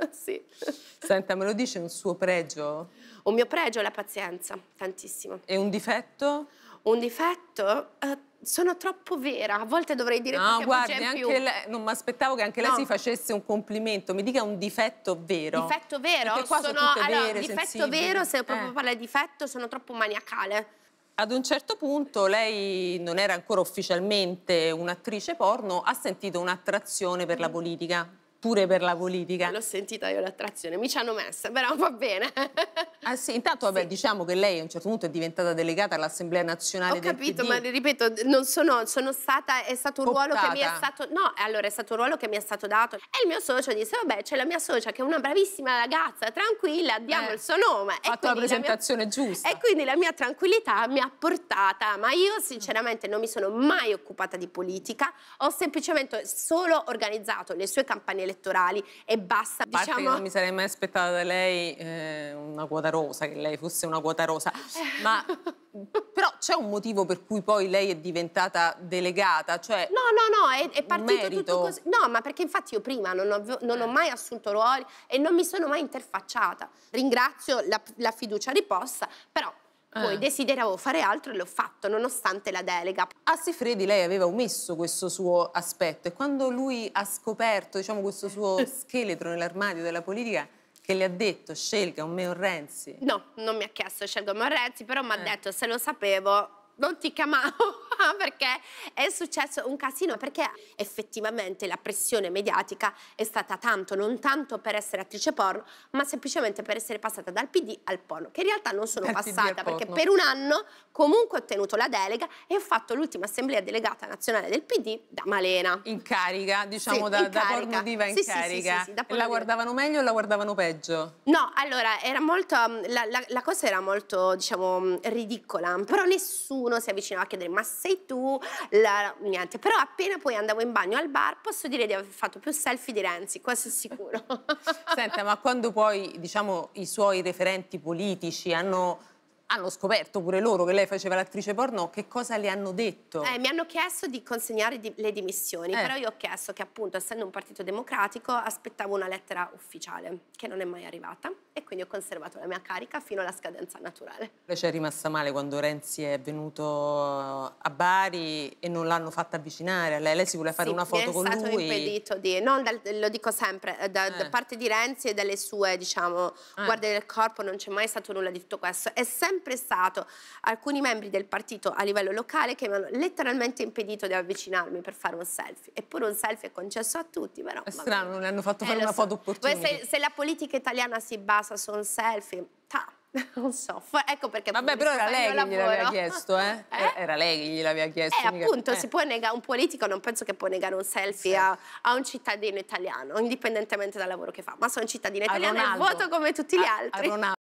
sì. Senta, me lo dice un suo pregio? Un mio pregio è la pazienza, tantissimo. E un difetto? Un difetto? Uh, sono troppo vera, a volte dovrei dire no, guardi, anche lei, non mi aspettavo che anche no. lei si facesse un complimento, mi dica un difetto vero. Difetto vero? Perché qua sono, sono tutte allora, vere, difetto sensibili. vero, se eh. proprio parla di difetto, sono troppo maniacale. Ad un certo punto lei non era ancora ufficialmente un'attrice porno, ha sentito un'attrazione per mm. la politica pure per la politica. L'ho sentita io l'attrazione, mi ci hanno messa, però va bene. ah sì, intanto vabbè, sì. diciamo che lei a un certo punto è diventata delegata all'Assemblea Nazionale Ho capito, PD. ma ripeto, non sono, sono stata, è stato un Portata. ruolo che mi è stato, no, allora è stato un ruolo che mi è stato dato e il mio socio disse, vabbè, c'è la mia socia che è una bravissima ragazza, tranquilla, diamo eh, il suo nome. Ha fatto la presentazione la mia, giusta. E quindi la mia tranquillità mi ha portata, ma io sinceramente non mi sono mai occupata di politica, ho semplicemente solo organizzato le sue campagne elettorali e basta. Diciamo... A parte che diciamo non mi sarei mai aspettata da lei eh, una quota rosa, che lei fosse una quota rosa, eh. ma... Però c'è un motivo per cui poi lei è diventata delegata, cioè No, no, no, è, è partito merito. tutto così. No, ma perché infatti io prima non ho, non ho, eh. mai assunto ruoli e non mi sono mai interfacciata. Ringrazio la, la fiducia riposta, però poi eh. desideravo fare altro e l'ho fatto, nonostante la delega. A ah, Sifredi lei aveva omesso questo suo aspetto e quando lui ha scoperto diciamo, questo eh. suo scheletro nell'armadio della politica, che le ha detto scelga un Meo Renzi? No, non mi ha chiesto scelga un Meo Renzi, però mi ha eh. detto se lo sapevo non ti chiamavo perché è successo un casino, perché effettivamente la pressione mediatica è stata tanto, non tanto per essere attrice porno, ma semplicemente per essere passata dal PD al porno, che in realtà non sono dal passata perché per un anno comunque ho ottenuto la delega e ho fatto l'ultima assemblea delegata nazionale del PD da Malena. In carica, diciamo sì, da, in da porno diva in sì, carica. Sì, la guardavano meglio o la guardavano peggio? No, allora era molto, mm, la, la, la cosa era molto diciamo mm, ridicola, però nessuno qualcuno si avvicinava a chiedere ma sei tu? La... niente, però appena poi andavo in bagno al bar posso dire di aver fatto più selfie di Renzi, questo è sicuro. Senta, ma quando poi diciamo i suoi referenti politici hanno hanno scoperto pure loro che lei faceva l'attrice porno, che cosa le hanno detto? Eh, mi hanno chiesto di consegnare di le dimissioni, eh. però io ho chiesto che appunto, essendo un partito democratico, aspettavo una lettera ufficiale, che non è mai arrivata, e quindi ho conservato la mia carica fino alla scadenza naturale. Lei ci è rimasta male quando Renzi è venuto eh, a Bari e non l'hanno fatta avvicinare a lei, lei si vuole fare sì, una foto con lui? mi è stato impedito di, non dal, lo dico sempre, eh, da, eh. da, parte di Renzi e dalle sue, diciamo, eh. guardie del corpo non c'è mai stato nulla di tutto questo, è sempre sempre stato alcuni membri del partito a livello locale che mi hanno letteralmente impedito di avvicinarmi per fare un selfie. Eppure un selfie è concesso a tutti, però... È strano, non hanno fatto eh, fare una so. foto opportuna. Se, se la politica italiana si basa su un selfie, ta, non so, ecco perché... Vabbè, però eh? Eh? era lei che gliel'aveva chiesto, eh? eh? Era lei che gliel'aveva chiesto. Eh, appunto, eh. si può negare un politico, non penso che può negare un selfie sì. a, a, un cittadino italiano, indipendentemente dal lavoro che fa, ma sono un cittadino italiano e voto come tutti gli a, A